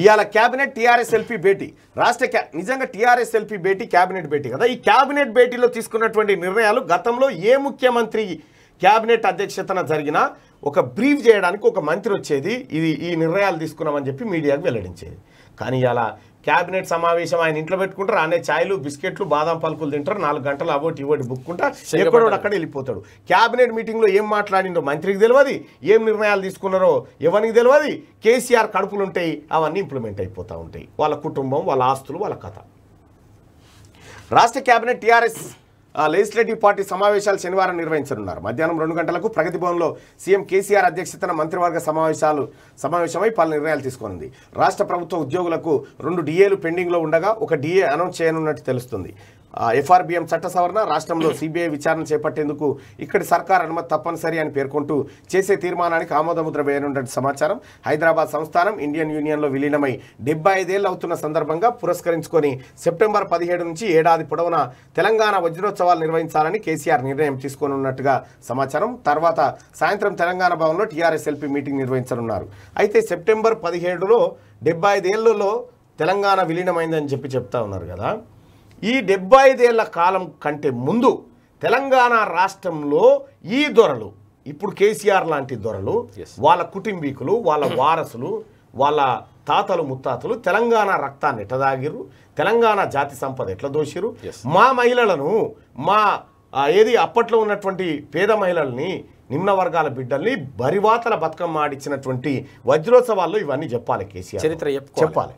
ఇవాళ cabinet TRS LP భేటీ రాష్ట్ర క్యా నిజంగా టీఆర్ఎస్ ఎల్పీ భేటీ క్యాబినెట్ భేటీ కదా ఈ క్యాబినెట్ భేటీలో తీసుకున్నటువంటి నిర్ణయాలు గతంలో ఏ ముఖ్యమంత్రి క్యాబినెట్ అధ్యక్షతన జరిగినా ఒక బ్రీఫ్ చేయడానికి ఒక మంత్రి వచ్చేది ఇది ఈ నిర్ణయాలు తీసుకున్నామని చెప్పి మీడియాకు వెల్లడించేది కానీ ఇలా క్యాబినెట్ సమావేశం ఆయన ఇంట్లో పెట్టుకుంటారు అనే ఛాయ్లు బిస్కెట్లు బాదం పలుకులు తింటారు నాలుగు గంటలు అవోటి ఇవోటి బుక్కుంటా ఎక్కడో అక్కడ వెళ్ళిపోతాడు క్యాబినెట్ మీటింగ్లో ఏం మాట్లాడిండో మంత్రికి తెలియదు ఏం నిర్ణయాలు తీసుకున్నారో ఎవరికి తెలియదు కేసీఆర్ కడుపులు ఉంటాయి అవన్నీ ఇంప్లిమెంట్ అయిపోతూ ఉంటాయి వాళ్ళ కుటుంబం వాళ్ళ ఆస్తులు వాళ్ళ కథ రాష్ట్ర క్యాబినెట్ టీఆర్ఎస్ లెజిస్లేటివ్ పార్టీ సమావేశాలు శనివారం నిర్వహించనున్నారు మధ్యాహ్నం రెండు గంటలకు ప్రగతి భవన్లో సీఎం కేసీఆర్ అధ్యక్షతన మంత్రివర్గ సమావేశాలు సమావేశమై పలు నిర్ణయాలు తీసుకుంది రాష్ట్ర ప్రభుత్వ ఉద్యోగులకు రెండు డిఏలు పెండింగ్లో ఉండగా ఒక డిఏ అనౌన్స్ చేయనున్నట్టు తెలుస్తుంది ఎఫ్ఆర్బిఎం చట్ట సవరణ రాష్ట్రంలో సిబిఐ విచారణ చేపట్టేందుకు ఇక్కడి సర్కార్ అనుమతి తప్పనిసరి అని పేర్కొంటూ చేసే తీర్మానానికి ఆమోదముద్ర వేయనున్నట్టు సమాచారం హైదరాబాద్ సంస్థానం ఇండియన్ యూనియన్లో విలీనమై డెబ్బై ఐదేళ్లు అవుతున్న సందర్భంగా పురస్కరించుకొని సెప్టెంబర్ పదిహేడు నుంచి ఏడాది పొడవునా తెలంగాణ వజ్రోత్సవాలు నిర్వహించాలని కేసీఆర్ నిర్ణయం తీసుకోనున్నట్టుగా సమాచారం తర్వాత సాయంత్రం తెలంగాణ భవన్లో టీఆర్ఎస్ ఎల్పీ మీటింగ్ నిర్వహించనున్నారు అయితే సెప్టెంబర్ పదిహేడులో డెబ్బై ఐదేళ్లలో తెలంగాణ విలీనమైందని చెప్పి చెప్తా ఉన్నారు కదా ఈ డెబ్బై ఐదేళ్ల కాలం కంటే ముందు తెలంగాణ రాష్ట్రంలో ఈ దొరలు ఇప్పుడు కేసీఆర్ లాంటి దొరలు వాళ్ళ కుటుంబీకులు వాళ్ళ వారసులు వాళ్ళ తాతలు ముత్తాతలు తెలంగాణ రక్తాన్ని ఎట్ట తాగిరు తెలంగాణ జాతి సంపద ఎట్ల దోషిరు మా మహిళలను మా ఏది అప్పట్లో ఉన్నటువంటి పేద మహిళల్ని నిమ్న వర్గాల బిడ్డల్ని బరివాతల బతుకమ్మ ఆడిచ్చినటువంటి వజ్రోత్సవాల్లో ఇవన్నీ చెప్పాలి కేసీఆర్ చరిత్ర చెప్పాలి